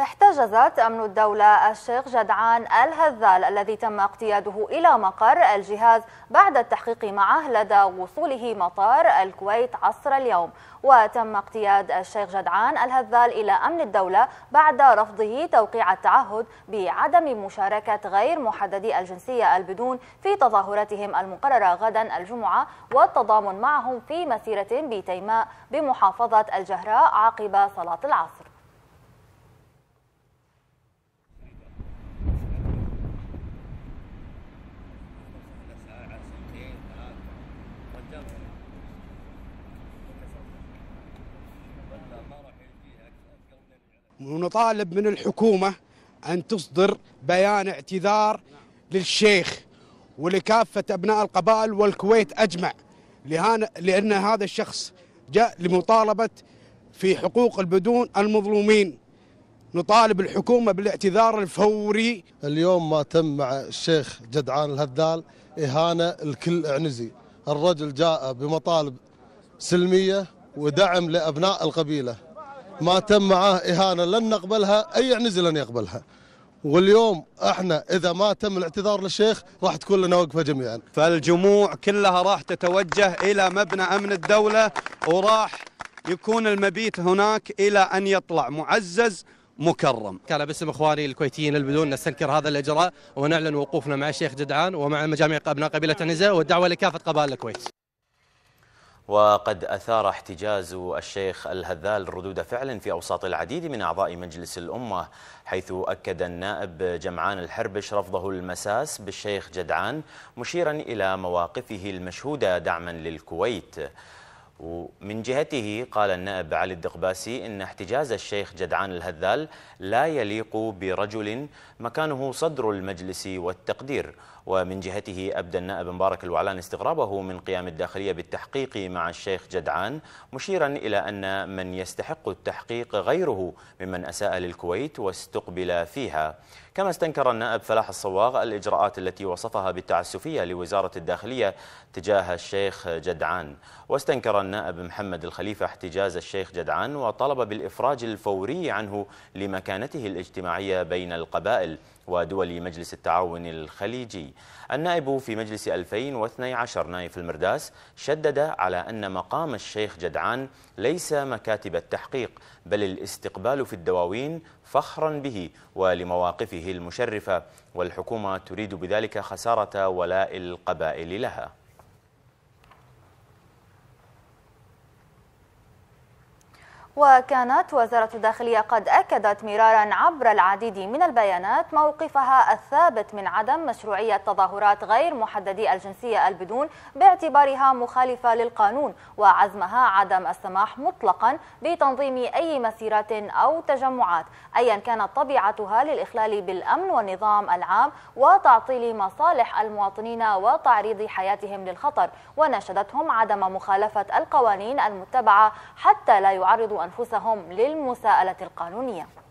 احتجزت أمن الدولة الشيخ جدعان الهذال الذي تم اقتياده إلى مقر الجهاز بعد التحقيق معه لدى وصوله مطار الكويت عصر اليوم وتم اقتياد الشيخ جدعان الهذال إلى أمن الدولة بعد رفضه توقيع التعهد بعدم مشاركة غير محددي الجنسية البدون في تظاهرتهم المقررة غدا الجمعة والتضامن معهم في مسيرة بتيماء بمحافظة الجهراء عقب صلاة العصر ونطالب من الحكومة أن تصدر بيان اعتذار للشيخ ولكافة أبناء القبائل والكويت أجمع لأن هذا الشخص جاء لمطالبة في حقوق البدون المظلومين نطالب الحكومة بالاعتذار الفوري اليوم ما تم مع الشيخ جدعان الهذال إهانة الكل عنزي الرجل جاء بمطالب سلمية ودعم لأبناء القبيلة ما تم معاه إهانة لن نقبلها أي عنز لن يقبلها واليوم احنا اذا ما تم الاعتذار للشيخ راح تكون لنا وقفه جميعا. فالجموع كلها راح تتوجه الى مبنى امن الدوله وراح يكون المبيت هناك الى ان يطلع معزز مكرم. كان باسم اخواني الكويتيين البدون نستنكر هذا الاجراء ونعلن وقوفنا مع الشيخ جدعان ومع جميع ابناء قبيله عنزه والدعوه لكافه قبائل الكويت. وقد أثار احتجاز الشيخ الهذال ردود فعل في أوساط العديد من أعضاء مجلس الأمة حيث أكد النائب جمعان الحربش رفضه المساس بالشيخ جدعان مشيرا إلى مواقفه المشهودة دعما للكويت ومن جهته قال النائب علي الدقباسي إن احتجاز الشيخ جدعان الهذال لا يليق برجل مكانه صدر المجلس والتقدير ومن جهته أبدى النائب مبارك الوعلان استغرابه من قيام الداخلية بالتحقيق مع الشيخ جدعان مشيرا إلى أن من يستحق التحقيق غيره ممن أساء للكويت واستقبل فيها كما استنكر النائب فلاح الصواغ الإجراءات التي وصفها بالتعسفية لوزارة الداخلية تجاه الشيخ جدعان واستنكر النائب النائب محمد الخليفة احتجاز الشيخ جدعان وطلب بالإفراج الفوري عنه لمكانته الاجتماعية بين القبائل ودول مجلس التعاون الخليجي النائب في مجلس 2012 نايف المرداس شدد على أن مقام الشيخ جدعان ليس مكاتب التحقيق بل الاستقبال في الدواوين فخرا به ولمواقفه المشرفة والحكومة تريد بذلك خسارة ولاء القبائل لها وكانت وزارة الداخلية قد أكدت مرارا عبر العديد من البيانات موقفها الثابت من عدم مشروعية تظاهرات غير محددي الجنسية البدون باعتبارها مخالفة للقانون وعزمها عدم السماح مطلقا بتنظيم أي مسيرات أو تجمعات أيا كانت طبيعتها للإخلال بالأمن والنظام العام وتعطيل مصالح المواطنين وتعريض حياتهم للخطر وناشدتهم عدم مخالفة القوانين المتبعة حتى لا يعرضوا أنفسهم للمساءلة القانونية